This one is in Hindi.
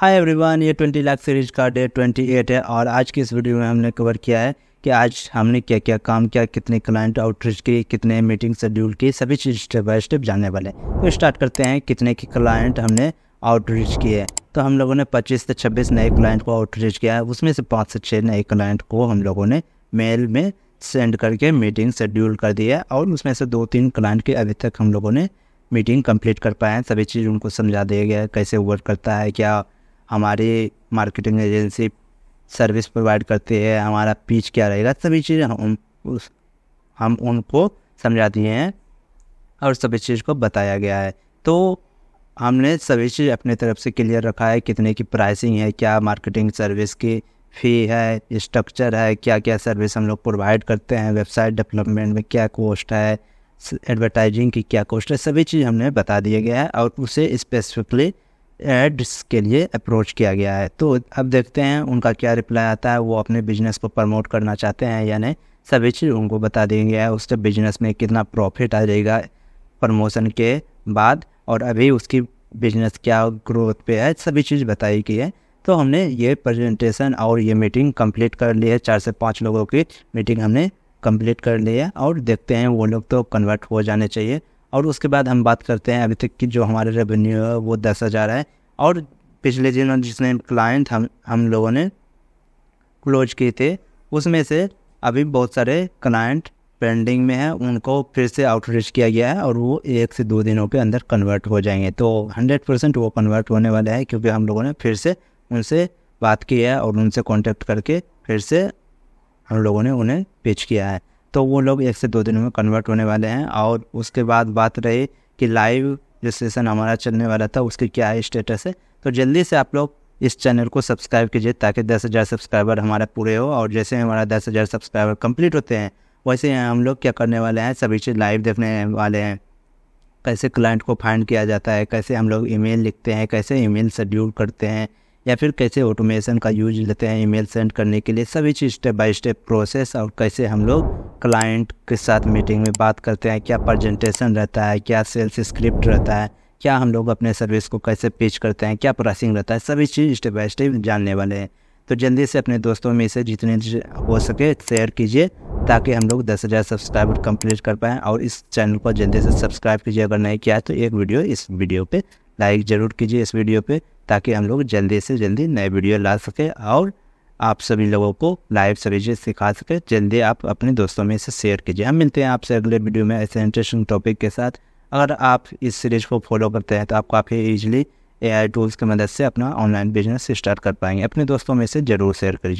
हाय एवरीवन ये 20 लाख सीरीज का डे 28 है और आज की इस वीडियो में हमने कवर किया है कि आज हमने क्या क्या काम किया कितने क्लाइंट आउटरीच की कितने मीटिंग शेड्यूल की सभी चीज़ स्टेप बाय स्टेप जानने वाले हैं तो स्टार्ट करते हैं कितने के क्लाइंट हमने आउटरीच किए तो हम लोगों ने पच्चीस से छब्बीस नए क्लाइंट को आउटरीच किया है उसमें से पाँच से छः नए क्लाइंट को हम लोगों ने मेल में सेंड करके मीटिंग शेड्यूल कर दिया है और उसमें से दो तीन क्लाइंट के अभी तक हम लोगों ने मीटिंग कंप्लीट कर पाए हैं सभी चीज़ उनको समझा दिया गया कैसे वर्क करता है क्या हमारी मार्केटिंग एजेंसी सर्विस प्रोवाइड करती है हमारा पीच क्या रहेगा सभी चीज़ हम उस हम उनको समझा दिए हैं और सभी चीज़ को बताया गया है तो हमने सभी चीज़ अपने तरफ से क्लियर रखा है कितने की प्राइसिंग है क्या मार्केटिंग सर्विस की फ़ी है स्ट्रक्चर है क्या क्या सर्विस हम लोग प्रोवाइड करते हैं वेबसाइट डेवलपमेंट में क्या कॉस्ट है एडवर्टाइजिंग की क्या कॉस्ट है सभी चीज़ हमने बता दिया गया है और उसे स्पेसिफिकली एड्स के लिए अप्रोच किया गया है तो अब देखते हैं उनका क्या रिप्लाई आता है वो अपने बिजनेस को प्रमोट करना चाहते हैं या नहीं सभी चीज़ उनको बता दी गया है उससे बिजनेस में कितना प्रॉफिट आ जाएगा प्रमोशन के बाद और अभी उसकी बिजनेस क्या ग्रोथ पे है सभी चीज़ बताई गई है तो हमने ये प्रेजेंटेशन और ये मीटिंग कंप्लीट कर ली है चार से पाँच लोगों की मीटिंग हमने कंप्लीट कर ली है और देखते हैं वो लोग तो कन्वर्ट हो जाने चाहिए और उसके बाद हम बात करते हैं अभी तक की जो हमारा रेवेन्यू है वो दस हज़ार है और पिछले दिनों जिसने क्लाइंट हम हम लोगों ने क्लोज किए थे उसमें से अभी बहुत सारे क्लाइंट पेंडिंग में है उनको फिर से आउटरीच किया गया है और वो एक से दो दिनों के अंदर कन्वर्ट हो जाएंगे तो हंड्रेड परसेंट वो कन्वर्ट होने वाला है क्योंकि हम लोगों ने फिर से उनसे बात की है और उनसे कांटेक्ट करके फिर से हम लोगों ने उन्हें पिच किया है तो वो लोग एक से दो दिनों में कन्वर्ट होने वाले हैं और उसके बाद बात रही कि लाइव जो सेशन हमारा चलने वाला था उसकी क्या है स्टेटस है तो जल्दी से आप लोग इस चैनल को सब्सक्राइब कीजिए ताकि दस हज़ार सब्सक्राइबर हमारा पूरे हो और जैसे हमारा दस हज़ार सब्सक्राइबर कंप्लीट होते हैं वैसे हम लोग क्या करने वाले हैं सभी चीज़ लाइव देखने वाले हैं कैसे क्लाइंट को फाइंड किया जाता है कैसे हम लोग ईमेल लिखते हैं कैसे ईमेल शेड्यूल करते हैं या फिर कैसे ऑटोमेशन का यूज लेते हैं ईमेल सेंड करने के लिए सभी चीज़ स्टेप बाय स्टेप प्रोसेस और कैसे हम लोग क्लाइंट के साथ मीटिंग में बात करते हैं क्या प्रजेंटेशन रहता है क्या सेल्स स्क्रिप्ट रहता है क्या हम लोग अपने सर्विस को कैसे पिच करते हैं क्या प्राइसिंग रहता है सभी चीज़ स्टेप बाय स्टेप जानने वाले हैं तो जल्दी से अपने दोस्तों में इसे जितने हो सके शेयर कीजिए ताकि हम लोग दस हज़ार सब्सक्राइबर कंप्लीट कर पाएँ और इस चैनल को जल्दी से सब्सक्राइब कीजिए अगर नहीं किया है तो एक वीडियो इस वीडियो पे लाइक ज़रूर कीजिए इस वीडियो पे ताकि हम लोग जल्दी से जल्दी नए वीडियो ला सकें और आप सभी लोगों को लाइव सर्विसेज सिखा सके जल्दी आप अपने दोस्तों में इसे शेयर कीजिए हम मिलते हैं आपसे अगले वीडियो में ऐसे इंटरेस्टिंग टॉपिक के साथ अगर आप इस सीरीज को फॉलो करते हैं तो आप काफ़ी ईजिली एआई टूल्स की मदद से अपना ऑनलाइन बिजनेस स्टार्ट कर पाएंगे अपने दोस्तों में इसे ज़रूर शेयर कीजिए